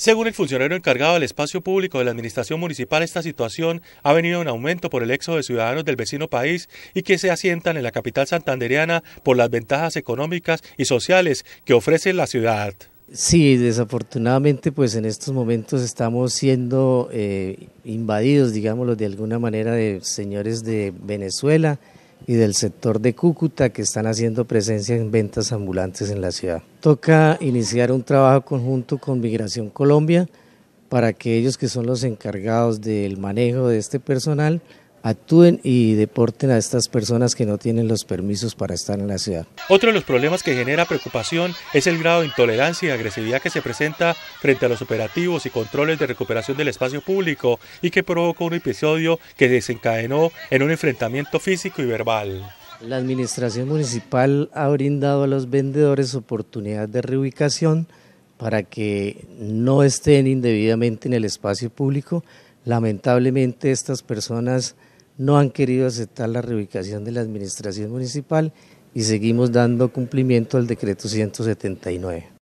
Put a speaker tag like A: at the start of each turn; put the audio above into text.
A: Según el funcionario encargado del espacio público de la Administración Municipal, esta situación ha venido en aumento por el éxodo de ciudadanos del vecino país y que se asientan en la capital santandereana por las ventajas económicas y sociales que ofrece la ciudad.
B: Sí, desafortunadamente pues en estos momentos estamos siendo eh, invadidos, digámoslo de alguna manera, de señores de Venezuela, y del sector de Cúcuta que están haciendo presencia en ventas ambulantes en la ciudad. Toca iniciar un trabajo conjunto con Migración Colombia para que ellos que son los encargados del manejo de este personal actúen y deporten a estas personas que no tienen los permisos para estar en la ciudad.
A: Otro de los problemas que genera preocupación es el grado de intolerancia y agresividad que se presenta frente a los operativos y controles de recuperación del espacio público y que provocó un episodio que desencadenó en un enfrentamiento físico y verbal.
B: La administración municipal ha brindado a los vendedores oportunidad de reubicación para que no estén indebidamente en el espacio público. Lamentablemente estas personas no han querido aceptar la reubicación de la administración municipal y seguimos dando cumplimiento al decreto 179.